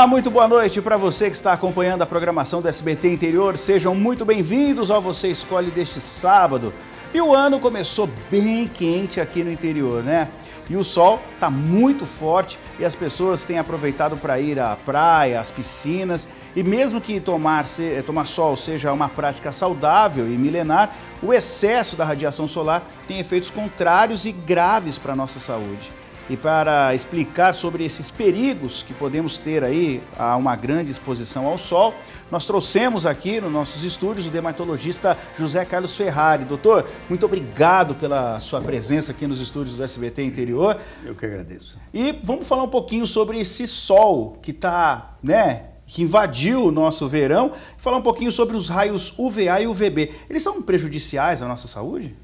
Olá, muito boa noite para você que está acompanhando a programação do SBT Interior. Sejam muito bem-vindos ao Você Escolhe deste sábado. E o ano começou bem quente aqui no interior, né? E o sol está muito forte e as pessoas têm aproveitado para ir à praia, às piscinas. E mesmo que tomar, se, eh, tomar sol seja uma prática saudável e milenar, o excesso da radiação solar tem efeitos contrários e graves para a nossa saúde e para explicar sobre esses perigos que podemos ter aí a uma grande exposição ao sol, nós trouxemos aqui nos nossos estúdios o dermatologista José Carlos Ferrari. Doutor, muito obrigado pela sua presença aqui nos estúdios do SBT Interior. Eu que agradeço. E vamos falar um pouquinho sobre esse sol que está, né, que invadiu o nosso verão, falar um pouquinho sobre os raios UVA e UVB. Eles são prejudiciais à nossa saúde?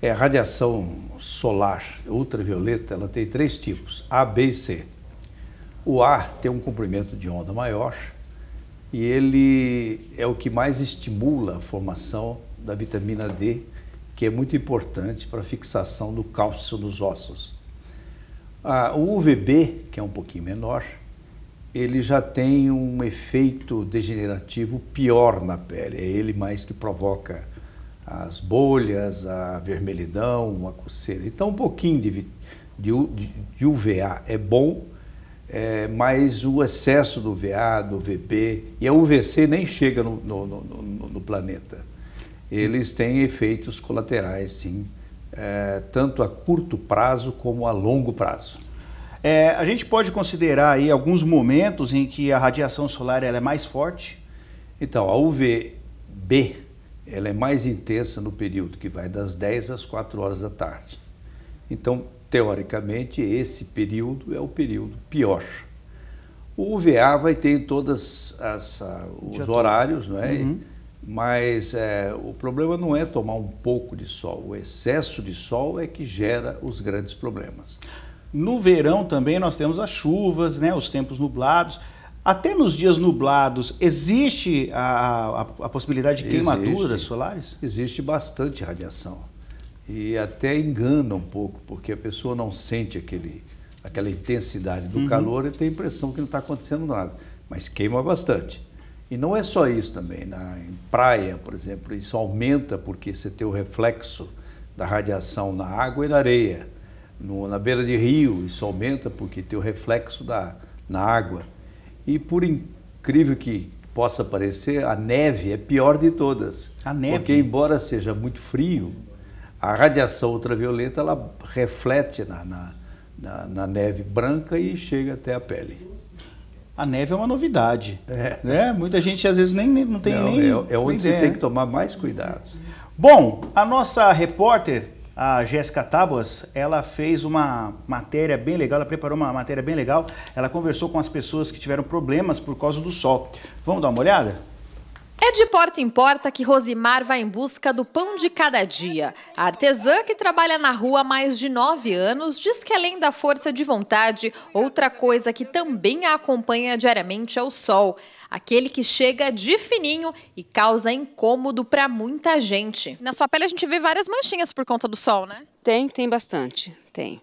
É, a radiação solar ultravioleta ela tem três tipos, A, B e C. O A tem um comprimento de onda maior e ele é o que mais estimula a formação da vitamina D, que é muito importante para a fixação do cálcio nos ossos. A o UVB, que é um pouquinho menor, ele já tem um efeito degenerativo pior na pele, é ele mais que provoca as bolhas, a vermelhidão, a coceira. Então, um pouquinho de, de, de UVA é bom, é, mas o excesso do VA, do UVB, e a UVC nem chega no, no, no, no planeta. Eles têm efeitos colaterais, sim, é, tanto a curto prazo como a longo prazo. É, a gente pode considerar aí alguns momentos em que a radiação solar ela é mais forte? Então, a UVB, ela é mais intensa no período que vai das 10 às 4 horas da tarde. Então, teoricamente, esse período é o período pior. O UVA vai ter em todos os horários, não é? Uhum. Mas é, o problema não é tomar um pouco de sol, o excesso de sol é que gera os grandes problemas. No verão também nós temos as chuvas, né, os tempos nublados. Até nos dias nublados, existe a, a, a possibilidade de queimaduras existe, solares? Existe bastante radiação. E até engana um pouco, porque a pessoa não sente aquele, aquela intensidade do uhum. calor e tem a impressão que não está acontecendo nada. Mas queima bastante. E não é só isso também. Na, em praia, por exemplo, isso aumenta porque você tem o reflexo da radiação na água e na areia. No, na beira de rio, isso aumenta porque tem o reflexo da, na água. E por incrível que possa parecer, a neve é pior de todas. A neve. Porque embora seja muito frio, a radiação ultravioleta ela reflete na, na, na, na neve branca e chega até a pele. A neve é uma novidade. É. Né? Muita gente às vezes nem, nem não tem não, nem. É, é onde nem você ideia. tem que tomar mais cuidado. Bom, a nossa repórter a Jéssica Tábuas, ela fez uma matéria bem legal, ela preparou uma matéria bem legal, ela conversou com as pessoas que tiveram problemas por causa do sol. Vamos dar uma olhada? É de porta em porta que Rosimar vai em busca do pão de cada dia. A artesã que trabalha na rua há mais de nove anos diz que além da força de vontade, outra coisa que também a acompanha diariamente é o sol. Aquele que chega de fininho e causa incômodo para muita gente. Na sua pele a gente vê várias manchinhas por conta do sol, né? Tem, tem bastante, tem.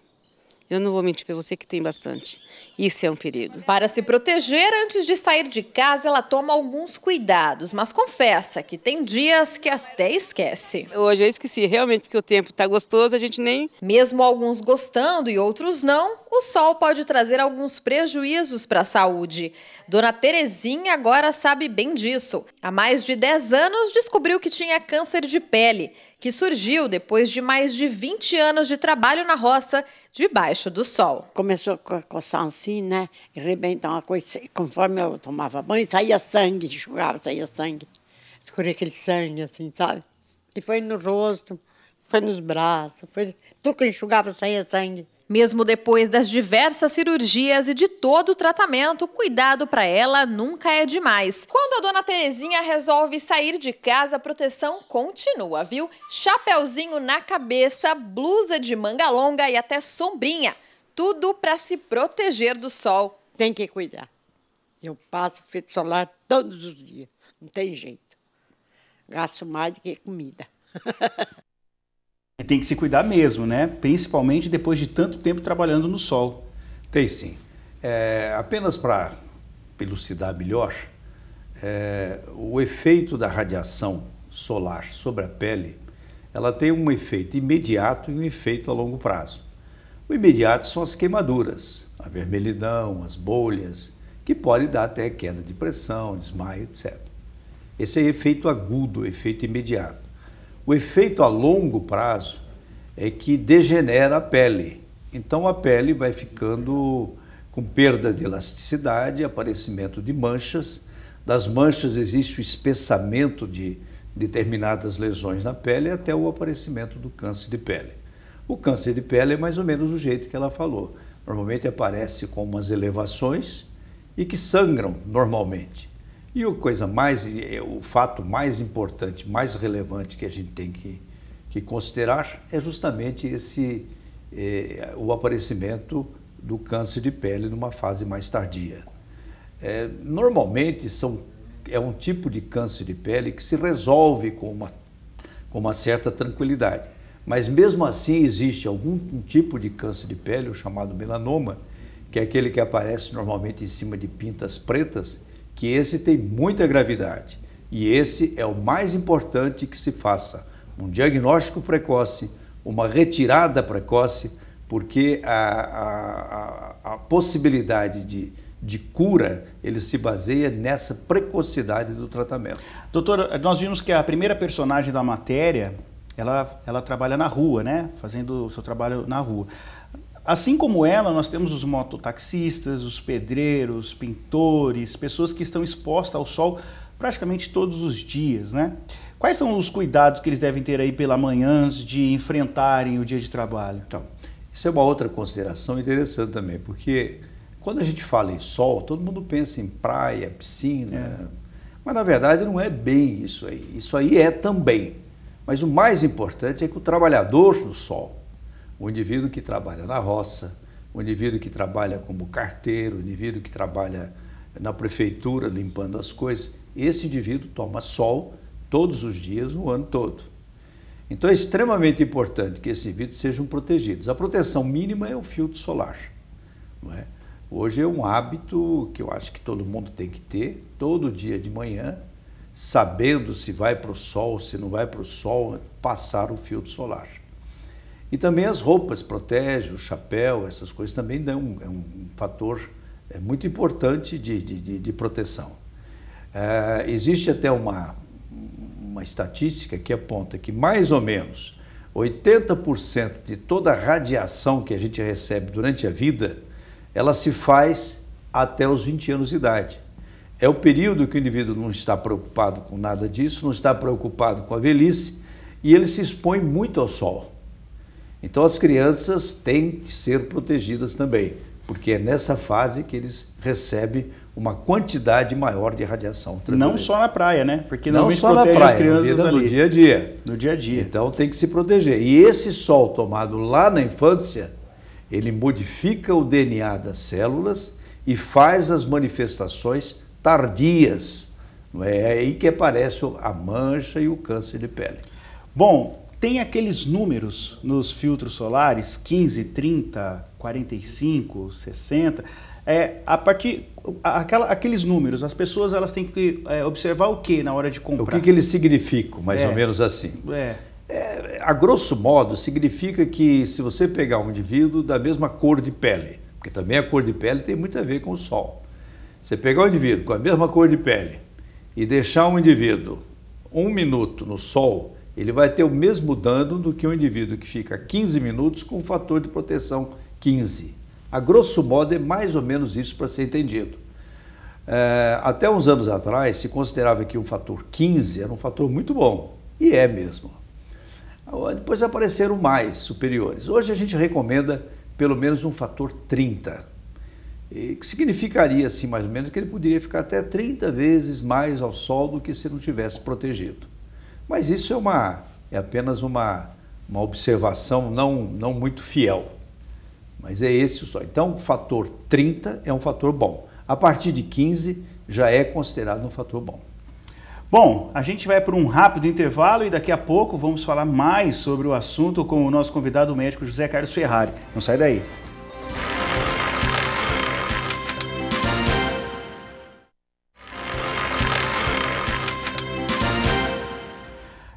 Eu não vou mentir para você que tem bastante. Isso é um perigo. Para se proteger, antes de sair de casa, ela toma alguns cuidados, mas confessa que tem dias que até esquece. Hoje eu esqueci, realmente, porque o tempo está gostoso, a gente nem. Mesmo alguns gostando e outros não, o sol pode trazer alguns prejuízos para a saúde. Dona Terezinha agora sabe bem disso. Há mais de 10 anos descobriu que tinha câncer de pele, que surgiu depois de mais de 20 anos de trabalho na roça, debaixo do sol. Começou a coçar assim, né? E rebentar uma coisa. Conforme eu tomava banho, saía sangue, enxugava, saía sangue. Escurei aquele sangue, assim, sabe? E foi no rosto, foi nos braços, foi... tudo que enxugava saía sangue. Mesmo depois das diversas cirurgias e de todo o tratamento, cuidado para ela nunca é demais. Quando a dona Terezinha resolve sair de casa, a proteção continua, viu? Chapeuzinho na cabeça, blusa de manga longa e até sombrinha. Tudo para se proteger do sol. Tem que cuidar. Eu passo filtro solar todos os dias. Não tem jeito. Gasto mais do que comida. E tem que se cuidar mesmo, né? Principalmente depois de tanto tempo trabalhando no sol. Tem sim. É, apenas para elucidar melhor, é, o efeito da radiação solar sobre a pele, ela tem um efeito imediato e um efeito a longo prazo. O imediato são as queimaduras, a vermelhidão, as bolhas, que pode dar até queda de pressão, desmaio, etc. Esse é efeito agudo, efeito imediato. O efeito a longo prazo é que degenera a pele. Então a pele vai ficando com perda de elasticidade, aparecimento de manchas. Das manchas existe o espessamento de determinadas lesões na pele até o aparecimento do câncer de pele. O câncer de pele é mais ou menos o jeito que ela falou. Normalmente aparece com umas elevações e que sangram normalmente. E o coisa mais, é, o fato mais importante, mais relevante que a gente tem que, que considerar é justamente esse é, o aparecimento do câncer de pele numa fase mais tardia. É, normalmente são, é um tipo de câncer de pele que se resolve com uma, com uma certa tranquilidade. Mas mesmo assim existe algum um tipo de câncer de pele, o chamado melanoma, que é aquele que aparece normalmente em cima de pintas pretas, que esse tem muita gravidade e esse é o mais importante que se faça: um diagnóstico precoce, uma retirada precoce, porque a, a, a possibilidade de, de cura ele se baseia nessa precocidade do tratamento. Doutora, nós vimos que a primeira personagem da matéria ela, ela trabalha na rua, né? Fazendo o seu trabalho na rua. Assim como ela, nós temos os mototaxistas, os pedreiros, pintores, pessoas que estão expostas ao sol praticamente todos os dias, né? Quais são os cuidados que eles devem ter aí pela manhã antes de enfrentarem o dia de trabalho? Então, isso é uma outra consideração interessante também, porque quando a gente fala em sol, todo mundo pensa em praia, piscina, é. mas na verdade não é bem isso aí. Isso aí é também. Mas o mais importante é que o trabalhador do sol, o indivíduo que trabalha na roça, o indivíduo que trabalha como carteiro, o indivíduo que trabalha na prefeitura limpando as coisas, esse indivíduo toma sol todos os dias, o ano todo. Então é extremamente importante que esses indivíduos sejam protegidos. A proteção mínima é o filtro solar. É? Hoje é um hábito que eu acho que todo mundo tem que ter, todo dia de manhã, sabendo se vai para o sol, se não vai para o sol, passar o filtro solar. E também as roupas protegem, o chapéu, essas coisas também dão, um, é um fator é, muito importante de, de, de proteção. É, existe até uma, uma estatística que aponta que mais ou menos 80% de toda a radiação que a gente recebe durante a vida, ela se faz até os 20 anos de idade. É o período que o indivíduo não está preocupado com nada disso, não está preocupado com a velhice e ele se expõe muito ao sol. Então as crianças têm que ser protegidas também, porque é nessa fase que eles recebem uma quantidade maior de radiação. Não só na praia, né? Porque não só na praia, as crianças no dia a dia. No dia a dia. Então tem que se proteger. E esse sol tomado lá na infância, ele modifica o DNA das células e faz as manifestações tardias. Não é? é aí que aparece a mancha e o câncer de pele. Bom, tem aqueles números nos filtros solares 15, 30, 45, 60. É, a partir aquela, aqueles números, as pessoas elas têm que é, observar o que na hora de comprar. O que, que eles significam, mais é. ou menos assim. É. É, a grosso modo, significa que se você pegar um indivíduo da mesma cor de pele, porque também a cor de pele tem muito a ver com o sol. Você pegar um indivíduo com a mesma cor de pele e deixar um indivíduo um minuto no sol ele vai ter o mesmo dano do que um indivíduo que fica 15 minutos com um fator de proteção 15. A grosso modo é mais ou menos isso para ser entendido. É, até uns anos atrás se considerava que um fator 15 era um fator muito bom, e é mesmo. Depois apareceram mais superiores. Hoje a gente recomenda pelo menos um fator 30, que significaria assim mais ou menos que ele poderia ficar até 30 vezes mais ao sol do que se não tivesse protegido. Mas isso é, uma, é apenas uma, uma observação não, não muito fiel. Mas é esse só. Então, o fator 30 é um fator bom. A partir de 15 já é considerado um fator bom. Bom, a gente vai para um rápido intervalo e daqui a pouco vamos falar mais sobre o assunto com o nosso convidado médico José Carlos Ferrari. Não sai daí.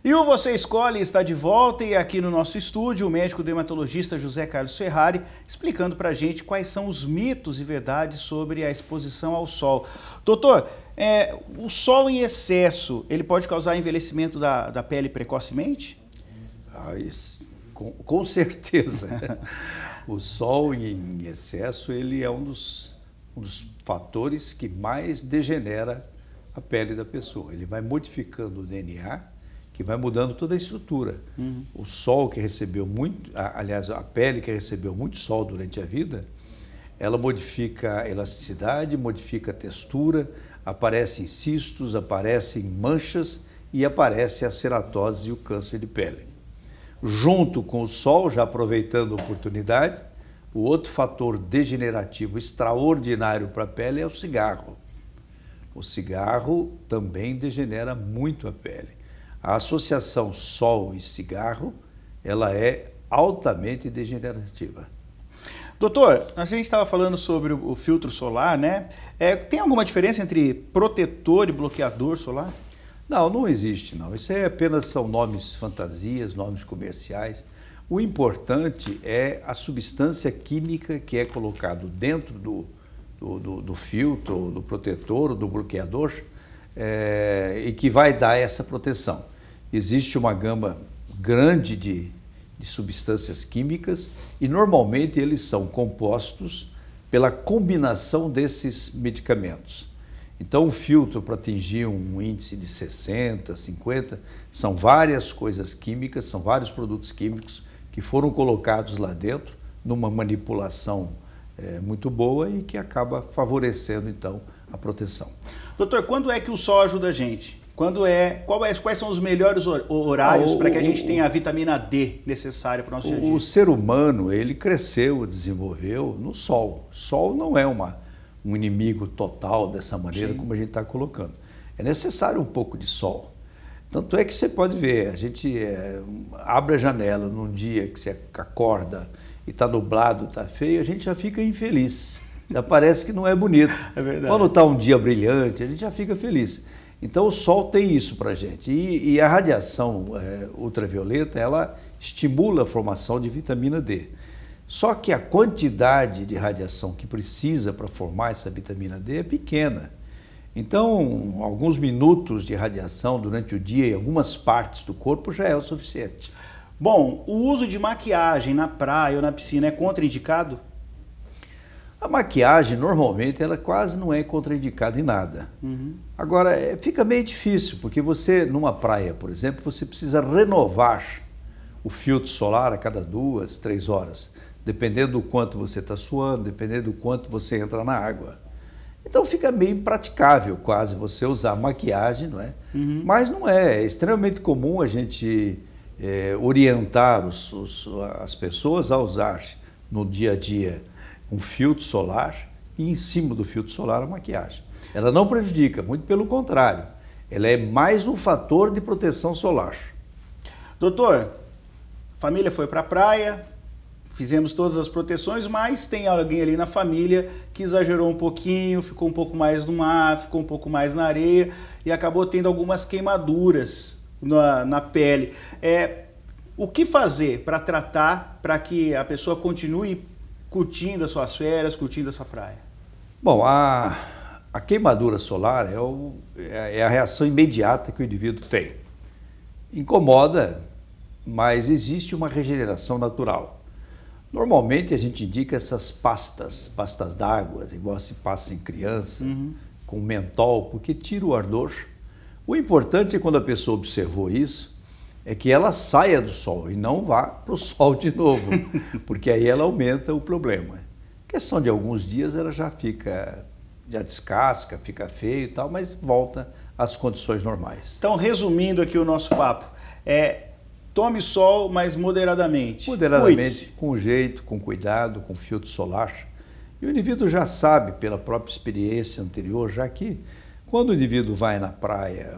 E o Você Escolhe está de volta e aqui no nosso estúdio o médico dermatologista José Carlos Ferrari explicando para a gente quais são os mitos e verdades sobre a exposição ao sol. Doutor, é, o sol em excesso, ele pode causar envelhecimento da, da pele precocemente? Ah, isso, com, com certeza. o sol em excesso, ele é um dos, um dos fatores que mais degenera a pele da pessoa. Ele vai modificando o DNA que vai mudando toda a estrutura. Uhum. O sol que recebeu muito, aliás, a pele que recebeu muito sol durante a vida, ela modifica a elasticidade, modifica a textura, aparecem cistos, aparecem manchas e aparece a ceratose e o câncer de pele. Junto com o sol, já aproveitando a oportunidade, o outro fator degenerativo extraordinário para a pele é o cigarro. O cigarro também degenera muito a pele. A associação sol e cigarro, ela é altamente degenerativa. Doutor, a gente estava falando sobre o filtro solar, né? É, tem alguma diferença entre protetor e bloqueador solar? Não, não existe não. Isso aí apenas são nomes fantasias, nomes comerciais. O importante é a substância química que é colocado dentro do, do, do, do filtro, do protetor, do bloqueador, é, e que vai dar essa proteção existe uma gama grande de, de substâncias químicas e normalmente eles são compostos pela combinação desses medicamentos. Então, o filtro para atingir um índice de 60, 50, são várias coisas químicas, são vários produtos químicos que foram colocados lá dentro numa manipulação é, muito boa e que acaba favorecendo, então, a proteção. Doutor, quando é que o sol ajuda a gente? Quando é, é quais são os melhores horários ah, para que a gente tenha a vitamina D necessária para o nosso dia a dia? O ser humano, ele cresceu, desenvolveu no sol. Sol não é uma, um inimigo total dessa maneira Sim. como a gente está colocando. É necessário um pouco de sol. Tanto é que você pode ver, a gente é, abre a janela num dia que você acorda e está nublado, está feio, a gente já fica infeliz. Já parece que não é bonito. É verdade. Quando está um dia brilhante, a gente já fica feliz. Então o Sol tem isso para a gente. E, e, a radiação é, ultravioleta, ela estimula a formação de vitamina D. Só que a quantidade de radiação que precisa para formar essa vitamina D é pequena. Então, alguns minutos de radiação durante o dia em algumas partes do corpo já é o suficiente. Bom, o uso de maquiagem na praia ou na piscina é contraindicado? A maquiagem, normalmente, ela quase não é contraindicada em nada. Uhum. Agora, é, fica meio difícil, porque você, numa praia, por exemplo, você precisa renovar o filtro solar a cada duas, três horas, dependendo do quanto você está suando, dependendo do quanto você entra na água. Então fica meio impraticável quase você usar maquiagem, não é? Uhum. Mas não é, é extremamente comum a gente é, orientar os, os, as pessoas a usar no dia a dia um filtro solar e em cima do filtro solar a maquiagem. Ela não prejudica, muito pelo contrário, ela é mais um fator de proteção solar. Doutor, família foi para a praia, fizemos todas as proteções, mas tem alguém ali na família que exagerou um pouquinho, ficou um pouco mais no mar, ficou um pouco mais na areia e acabou tendo algumas queimaduras na, na pele. É, o que fazer para tratar, para que a pessoa continue curtindo as suas férias, curtindo essa praia? Bom, a, a queimadura solar é, o, é, é a reação imediata que o indivíduo tem. Incomoda, mas existe uma regeneração natural. Normalmente a gente indica essas pastas, pastas d'água, igual se passa em criança, uhum. com mentol, porque tira o ardor. O importante é quando a pessoa observou isso, é que ela saia do sol e não vá para o sol de novo, porque aí ela aumenta o problema. Questão de alguns dias ela já fica, já descasca, fica feio e tal, mas volta às condições normais. Então, resumindo aqui o nosso papo, é tome sol, mas moderadamente. Moderadamente, com jeito, com cuidado, com filtro solar. E o indivíduo já sabe, pela própria experiência anterior, já que quando o indivíduo vai na praia,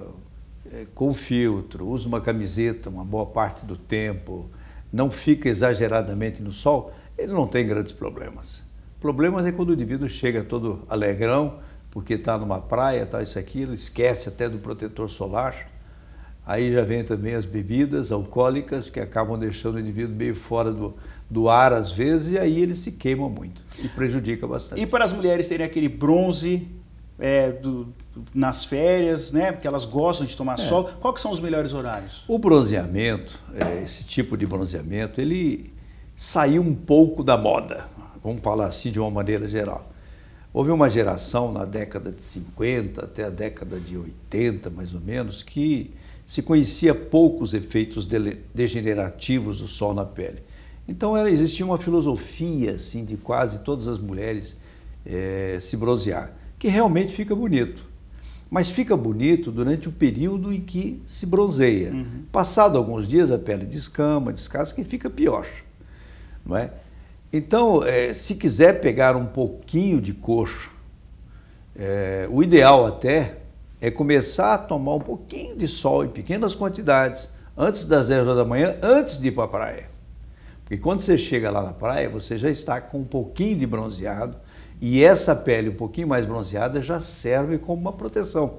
é, com filtro, usa uma camiseta uma boa parte do tempo, não fica exageradamente no sol, ele não tem grandes problemas. Problemas é quando o indivíduo chega todo alegrão, porque está numa praia, tal, tá isso, aquilo, esquece até do protetor solar. Aí já vem também as bebidas alcoólicas, que acabam deixando o indivíduo meio fora do, do ar às vezes, e aí ele se queima muito e prejudica bastante. E para as mulheres terem aquele bronze é, do, nas férias, né? Porque elas gostam de tomar é. sol. Qual são os melhores horários? O bronzeamento, é, esse tipo de bronzeamento, ele saiu um pouco da moda. Vamos falar assim de uma maneira geral. Houve uma geração na década de 50 até a década de 80, mais ou menos, que se conhecia poucos efeitos degenerativos do sol na pele. Então era, existia uma filosofia assim de quase todas as mulheres é, se bronzear que realmente fica bonito. Mas fica bonito durante o período em que se bronzeia. Uhum. Passado alguns dias, a pele descama, descasca e fica pior. Não é? Então, é, se quiser pegar um pouquinho de coxo, é, o ideal até é começar a tomar um pouquinho de sol em pequenas quantidades, antes das 10 horas da manhã, antes de ir para a praia. Porque quando você chega lá na praia, você já está com um pouquinho de bronzeado, e essa pele um pouquinho mais bronzeada já serve como uma proteção.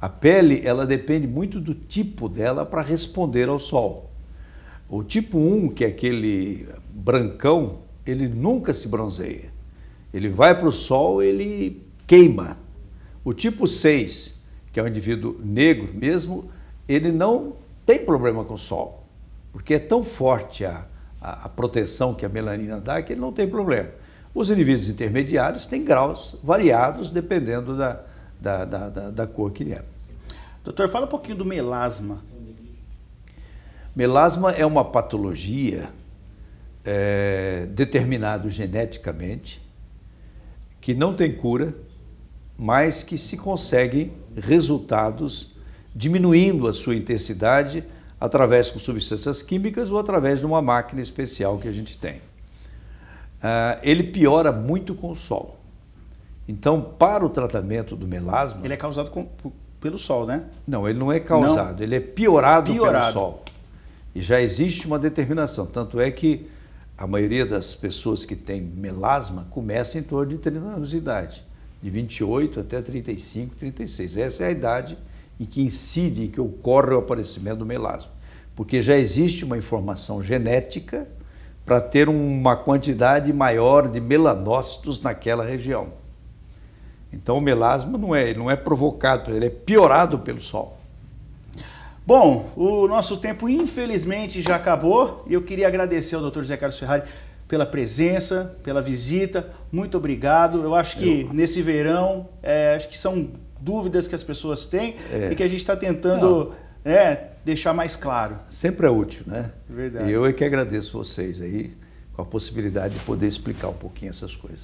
A pele, ela depende muito do tipo dela para responder ao sol. O tipo 1, que é aquele brancão, ele nunca se bronzeia. Ele vai para o sol, ele queima. O tipo 6, que é um indivíduo negro mesmo, ele não tem problema com o sol, porque é tão forte a, a, a proteção que a melanina dá que ele não tem problema. Os indivíduos intermediários têm graus variados dependendo da, da, da, da, da cor que é. Doutor, fala um pouquinho do melasma. Melasma é uma patologia é, determinada geneticamente que não tem cura, mas que se conseguem resultados diminuindo a sua intensidade através de substâncias químicas ou através de uma máquina especial que a gente tem uh, ele piora muito com o sol. Então, para o tratamento do melasma. Ele é causado com, pelo sol, né? Não, ele não é causado, não. ele é piorado, piorado pelo sol. E já existe uma determinação. Tanto é que a maioria das pessoas que tem melasma começa em torno de 30 anos de idade, de 28 até 35, 36. Essa é a idade em que incide, em que ocorre o aparecimento do melasma. Porque já existe uma informação genética para ter uma quantidade maior de melanócitos naquela região. Então o melasma não é, não é provocado, ele é piorado pelo sol. Bom, o nosso tempo infelizmente já acabou e eu queria agradecer ao Dr. José Carlos Ferrari pela presença, pela visita. Muito obrigado. Eu acho que eu... nesse verão, é, acho que são dúvidas que as pessoas têm é. e que a gente está tentando. Não é, deixar mais claro. Sempre é útil, né? Verdade. E eu é que agradeço vocês aí com a possibilidade de poder explicar um pouquinho essas coisas.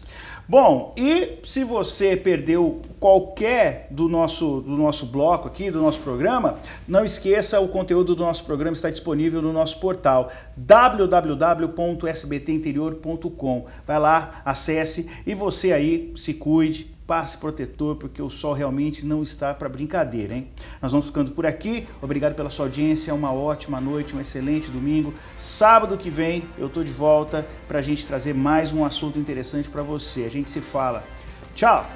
Bom, e se você perdeu qualquer do nosso, do nosso bloco aqui, do nosso programa, não esqueça, o conteúdo do nosso programa está disponível no nosso portal www.sbtinterior.com. Vai lá, acesse e você aí se cuide, passe protetor, porque o sol realmente não está para brincadeira, hein? Nós vamos ficando por aqui. Obrigado pela sua audiência, uma ótima noite, um excelente domingo. Sábado que vem eu tô de volta para a gente trazer mais um assunto interessante para você. A gente se fala. Tchau!